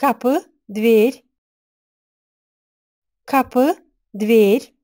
Kapı, dver. Kapı, dver.